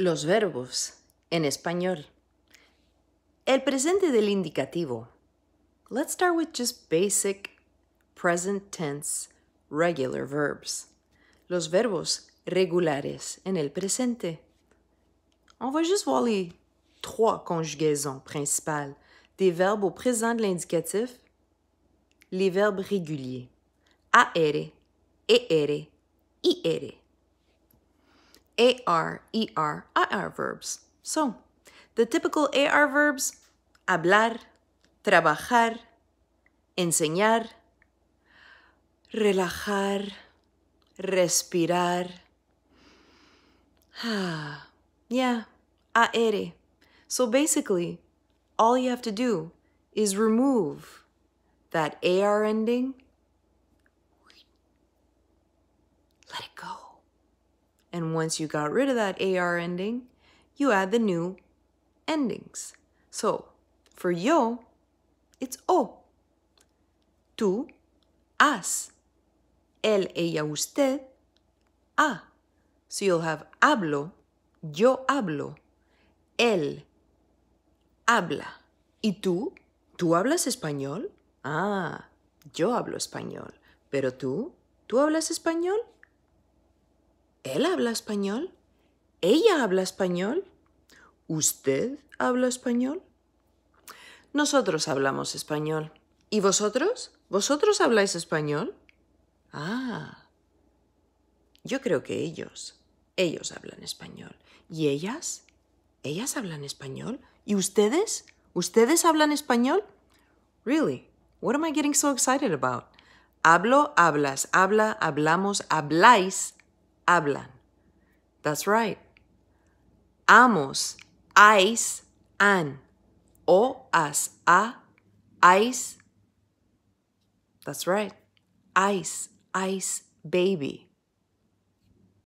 Los verbos en español. El presente del indicativo. Let's start with just basic present tense regular verbs. Los verbos regulares en el presente. On va juste voir les trois conjugaisons principales des verbes au présent de l'indicatif, les verbes réguliers. AR, ER, IR. AR, ER, IR verbs. So, the typical AR verbs hablar, trabajar, enseñar, relajar, respirar. yeah, AR. So basically, all you have to do is remove that AR ending. Let it go. And once you got rid of that AR ending, you add the new endings. So for yo, it's o. Tú, as, Él, ella, usted, a. So you'll have hablo, yo hablo, él habla. ¿Y tú? ¿Tú hablas español? Ah, yo hablo español. ¿Pero tú? ¿Tú hablas español? ¿Él habla español? ¿Ella habla español? ¿Usted habla español? Nosotros hablamos español. ¿Y vosotros? ¿Vosotros habláis español? Ah. Yo creo que ellos. Ellos hablan español. ¿Y ellas? ¿Ellas hablan español? ¿Y ustedes? ¿Ustedes hablan español? Really? What am I getting so excited about? Hablo, hablas, habla, hablamos, habláis hablan. That's right. Amos, ice, an, o as a, ice. That's right. Ice, ice, baby.